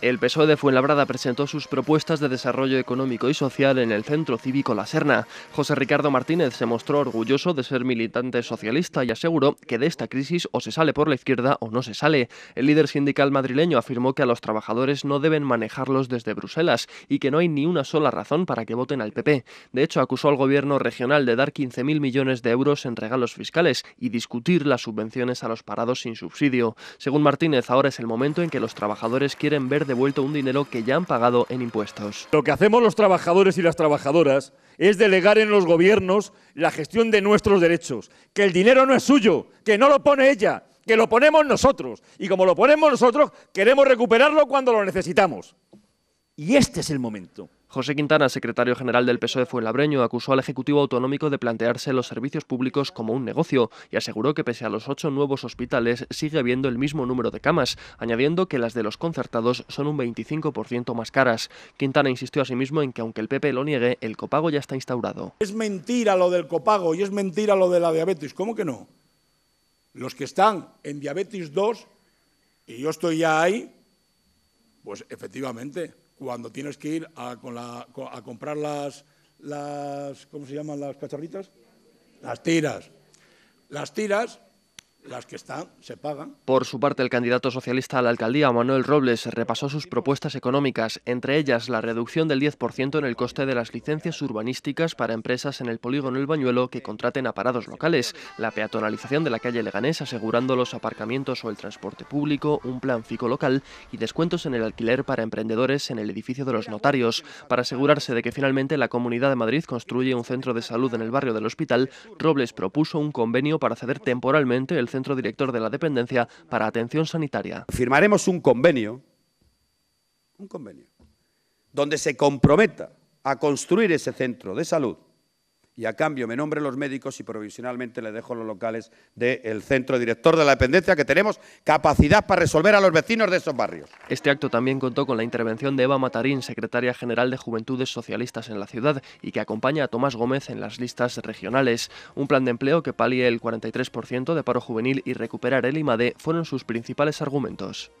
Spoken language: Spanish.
El PSOE de Fuenlabrada presentó sus propuestas de desarrollo económico y social en el Centro Cívico La Serna. José Ricardo Martínez se mostró orgulloso de ser militante socialista y aseguró que de esta crisis o se sale por la izquierda o no se sale. El líder sindical madrileño afirmó que a los trabajadores no deben manejarlos desde Bruselas y que no hay ni una sola razón para que voten al PP. De hecho, acusó al gobierno regional de dar 15.000 millones de euros en regalos fiscales y discutir las subvenciones a los parados sin subsidio. Según Martínez, ahora es el momento en que los trabajadores quieren ver devuelto un dinero que ya han pagado en impuestos. Lo que hacemos los trabajadores y las trabajadoras es delegar en los gobiernos la gestión de nuestros derechos, que el dinero no es suyo, que no lo pone ella, que lo ponemos nosotros. Y como lo ponemos nosotros, queremos recuperarlo cuando lo necesitamos. Y este es el momento. José Quintana, secretario general del PSOE Labreño, acusó al Ejecutivo Autonómico de plantearse los servicios públicos como un negocio y aseguró que pese a los ocho nuevos hospitales sigue habiendo el mismo número de camas, añadiendo que las de los concertados son un 25% más caras. Quintana insistió asimismo en que aunque el PP lo niegue, el copago ya está instaurado. Es mentira lo del copago y es mentira lo de la diabetes. ¿Cómo que no? Los que están en diabetes 2, y yo estoy ya ahí, pues efectivamente, cuando tienes que ir a, comprar las, las, ¿cómo se llaman las cacharritas? Las tiras. Las tiras las que están se pagan. Por su parte, el candidato socialista a la alcaldía, Manuel Robles, repasó sus propuestas económicas, entre ellas la reducción del 10% en el coste de las licencias urbanísticas para empresas en el polígono El Bañuelo que contraten a parados locales, la peatonalización de la calle Leganés asegurando los aparcamientos o el transporte público, un plan fico local y descuentos en el alquiler para emprendedores en el edificio de los notarios. Para asegurarse de que finalmente la Comunidad de Madrid construye un centro de salud en el barrio del Hospital, Robles propuso un convenio para ceder temporalmente el centro Centro Director de la Dependencia para Atención Sanitaria. Firmaremos un convenio, un convenio, donde se comprometa a construir ese centro de salud y a cambio me nombren los médicos y provisionalmente le dejo los locales del centro director de la dependencia que tenemos capacidad para resolver a los vecinos de esos barrios. Este acto también contó con la intervención de Eva Matarín, secretaria general de Juventudes Socialistas en la ciudad y que acompaña a Tomás Gómez en las listas regionales. Un plan de empleo que palie el 43% de paro juvenil y recuperar el IMADE fueron sus principales argumentos.